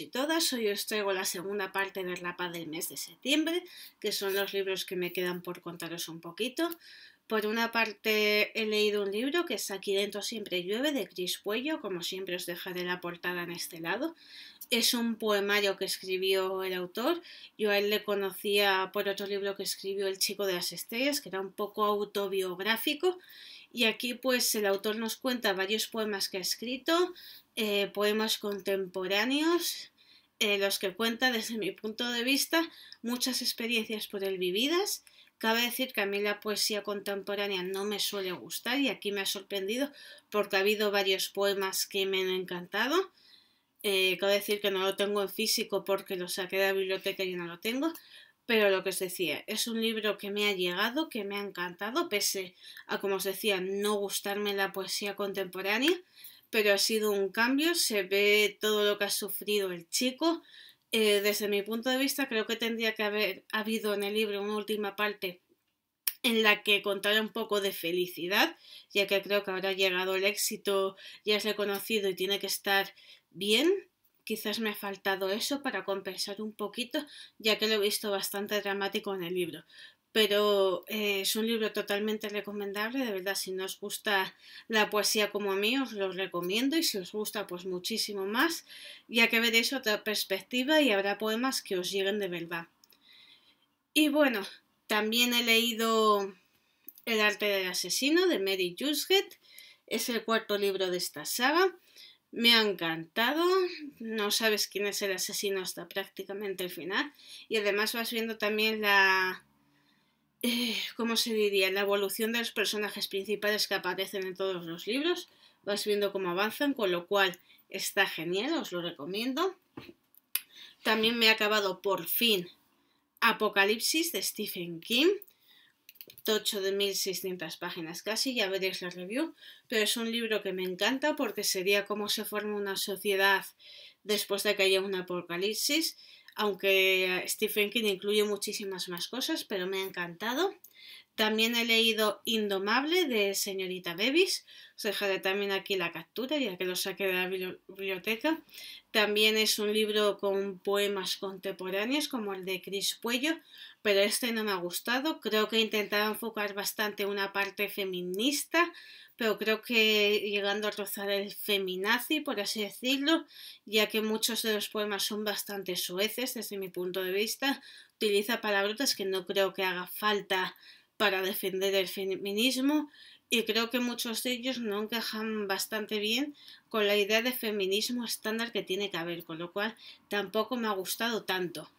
y todas. Hoy os traigo la segunda parte la rapa del mes de septiembre, que son los libros que me quedan por contaros un poquito. Por una parte he leído un libro que es Aquí dentro siempre llueve de Cris Puello, como siempre os dejaré la portada en este lado. Es un poemario que escribió el autor. Yo a él le conocía por otro libro que escribió El chico de las estrellas, que era un poco autobiográfico. Y aquí pues el autor nos cuenta varios poemas que ha escrito, eh, poemas contemporáneos, eh, los que cuenta desde mi punto de vista, muchas experiencias por él vividas. Cabe decir que a mí la poesía contemporánea no me suele gustar y aquí me ha sorprendido porque ha habido varios poemas que me han encantado. Eh, cabe decir que no lo tengo en físico porque lo saqué de la biblioteca y no lo tengo, pero lo que os decía, es un libro que me ha llegado, que me ha encantado, pese a, como os decía, no gustarme la poesía contemporánea, pero ha sido un cambio, se ve todo lo que ha sufrido el chico. Eh, desde mi punto de vista, creo que tendría que haber habido en el libro una última parte en la que contara un poco de felicidad, ya que creo que ahora ha llegado el éxito, ya es reconocido y tiene que estar bien. Quizás me ha faltado eso para compensar un poquito, ya que lo he visto bastante dramático en el libro pero eh, es un libro totalmente recomendable, de verdad, si no os gusta la poesía como a mí, os lo recomiendo y si os gusta, pues muchísimo más, ya que veréis otra perspectiva y habrá poemas que os lleguen de verdad. Y bueno, también he leído El arte del asesino de Mary Jusget, es el cuarto libro de esta saga. Me ha encantado, no sabes quién es el asesino hasta prácticamente el final y además vas viendo también la eh, ¿cómo se diría? La evolución de los personajes principales que aparecen en todos los libros. Vas viendo cómo avanzan, con lo cual está genial, os lo recomiendo. También me he acabado por fin Apocalipsis de Stephen King. Tocho de 1600 páginas casi, ya veréis la review, pero es un libro que me encanta porque sería cómo se forma una sociedad después de que haya un apocalipsis aunque eh, Stephen King incluye muchísimas más cosas, pero me ha encantado. También he leído Indomable de señorita Bevis, os dejaré también aquí la captura ya que lo saqué de la biblioteca. También es un libro con poemas contemporáneos como el de Cris Puello, pero este no me ha gustado. Creo que intentaba enfocar bastante una parte feminista, pero creo que llegando a rozar el feminazi, por así decirlo, ya que muchos de los poemas son bastante sueces desde mi punto de vista, utiliza palabras que no creo que haga falta para defender el feminismo y creo que muchos de ellos no encajan bastante bien con la idea de feminismo estándar que tiene que haber, con lo cual tampoco me ha gustado tanto.